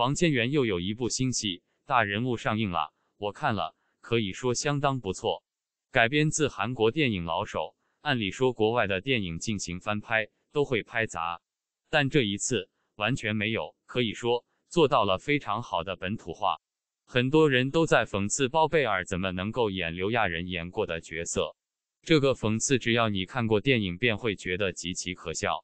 王千源又有一部新戏《大人物》上映了，我看了，可以说相当不错。改编自韩国电影《老手》，按理说国外的电影进行翻拍都会拍砸，但这一次完全没有，可以说做到了非常好的本土化。很多人都在讽刺包贝尔怎么能够演刘亚仁演过的角色，这个讽刺只要你看过电影便会觉得极其可笑，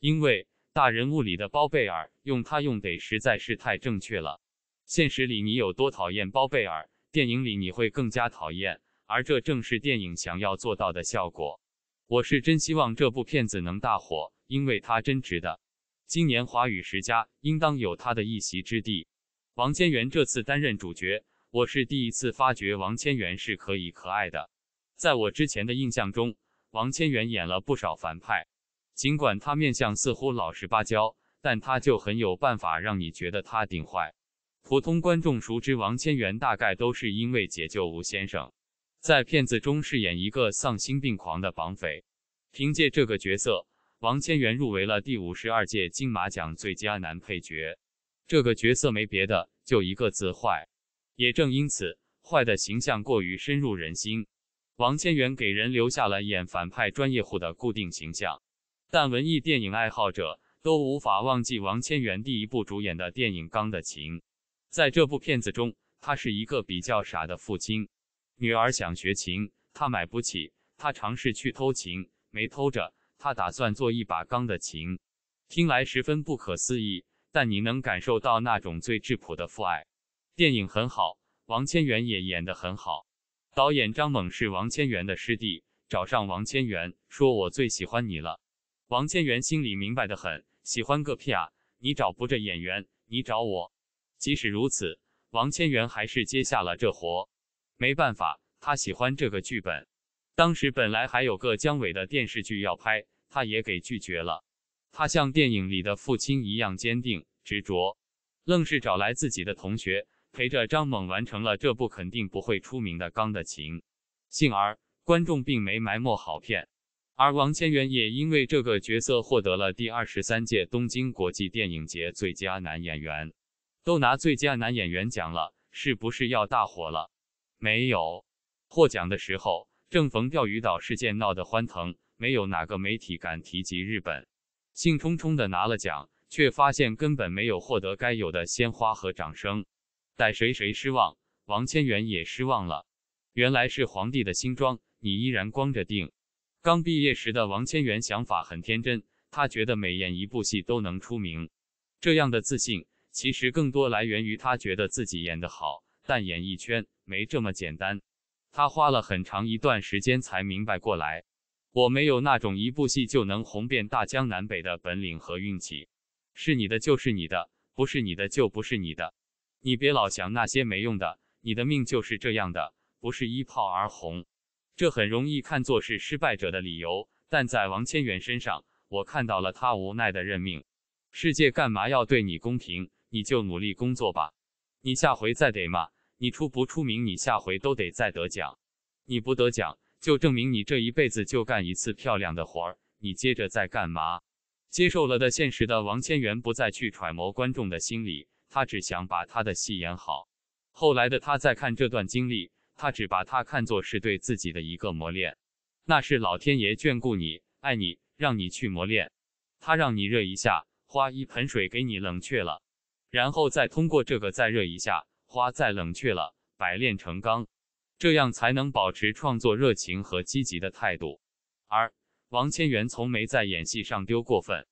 因为。大人物里的包贝尔用他用得实在是太正确了。现实里你有多讨厌包贝尔，电影里你会更加讨厌，而这正是电影想要做到的效果。我是真希望这部片子能大火，因为它真值得。今年华语十佳应当有他的一席之地。王千源这次担任主角，我是第一次发觉王千源是可以可爱的。在我之前的印象中，王千源演了不少反派。尽管他面相似乎老实巴交，但他就很有办法让你觉得他顶坏。普通观众熟知王千源，大概都是因为解救吴先生，在《片子》中饰演一个丧心病狂的绑匪。凭借这个角色，王千源入围了第五十二届金马奖最佳男配角。这个角色没别的，就一个字坏。也正因此，坏的形象过于深入人心，王千源给人留下了演反派专业户的固定形象。但文艺电影爱好者都无法忘记王千源第一部主演的电影《钢的琴》。在这部片子中，他是一个比较傻的父亲，女儿想学琴，他买不起，他尝试去偷琴，没偷着，他打算做一把钢的琴。听来十分不可思议，但你能感受到那种最质朴的父爱。电影很好，王千源也演得很好。导演张猛是王千源的师弟，找上王千源说：“我最喜欢你了。”王千源心里明白的很，喜欢个屁啊！你找不着演员，你找我。即使如此，王千源还是接下了这活。没办法，他喜欢这个剧本。当时本来还有个姜伟的电视剧要拍，他也给拒绝了。他像电影里的父亲一样坚定执着，愣是找来自己的同学陪着张猛完成了这部肯定不会出名的《钢的琴》。幸而观众并没埋没好片。而王千源也因为这个角色获得了第二十三届东京国际电影节最佳男演员，都拿最佳男演员奖了，是不是要大火了？没有，获奖的时候正逢钓鱼岛事件闹得欢腾，没有哪个媒体敢提及日本。兴冲冲的拿了奖，却发现根本没有获得该有的鲜花和掌声，逮谁谁失望，王千源也失望了。原来是皇帝的新装，你依然光着腚。刚毕业时的王千源想法很天真，他觉得每演一部戏都能出名。这样的自信其实更多来源于他觉得自己演得好。但演艺圈没这么简单，他花了很长一段时间才明白过来。我没有那种一部戏就能红遍大江南北的本领和运气。是你的就是你的，不是你的就不是你的。你别老想那些没用的，你的命就是这样的，不是一炮而红。这很容易看作是失败者的理由，但在王千源身上，我看到了他无奈的认命。世界干嘛要对你公平？你就努力工作吧。你下回再得嘛？你出不出名，你下回都得再得奖。你不得奖，就证明你这一辈子就干一次漂亮的活儿。你接着在干嘛？接受了的现实的王千源不再去揣摩观众的心理，他只想把他的戏演好。后来的他再看这段经历。他只把他看作是对自己的一个磨练，那是老天爷眷顾你、爱你，让你去磨练。他让你热一下，花一盆水给你冷却了，然后再通过这个再热一下，花再冷却了，百炼成钢，这样才能保持创作热情和积极的态度。而王千源从没在演戏上丢过分。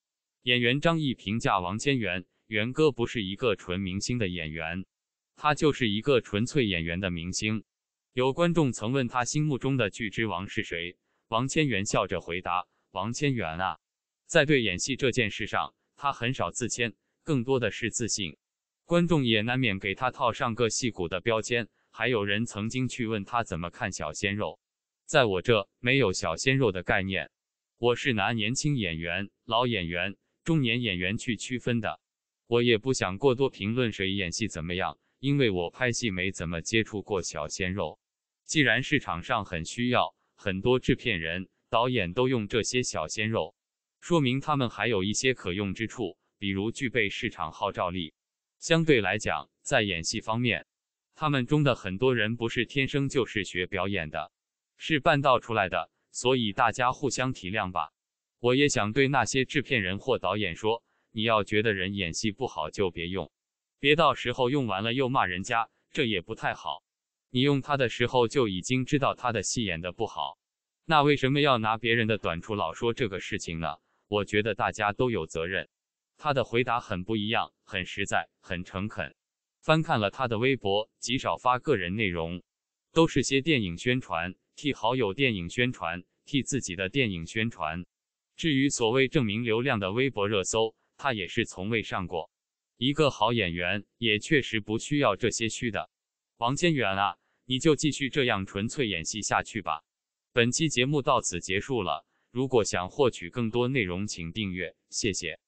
演员张译评价王千源：源哥不是一个纯明星的演员，他就是一个纯粹演员的明星。有观众曾问他心目中的巨之王是谁，王千源笑着回答：“王千源啊，在对演戏这件事上，他很少自谦，更多的是自信。观众也难免给他套上个戏骨的标签。还有人曾经去问他怎么看小鲜肉，在我这没有小鲜肉的概念，我是拿年轻演员、老演员、中年演员去区分的。我也不想过多评论谁演戏怎么样，因为我拍戏没怎么接触过小鲜肉。”既然市场上很需要，很多制片人、导演都用这些小鲜肉，说明他们还有一些可用之处，比如具备市场号召力。相对来讲，在演戏方面，他们中的很多人不是天生就是学表演的，是半道出来的，所以大家互相体谅吧。我也想对那些制片人或导演说，你要觉得人演戏不好就别用，别到时候用完了又骂人家，这也不太好。你用他的时候就已经知道他的戏演的不好，那为什么要拿别人的短处老说这个事情呢？我觉得大家都有责任。他的回答很不一样，很实在，很诚恳。翻看了他的微博，极少发个人内容，都是些电影宣传，替好友电影宣传，替自己的电影宣传。至于所谓证明流量的微博热搜，他也是从未上过。一个好演员也确实不需要这些虚的。王千源啊，你就继续这样纯粹演戏下去吧。本期节目到此结束了，如果想获取更多内容，请订阅，谢谢。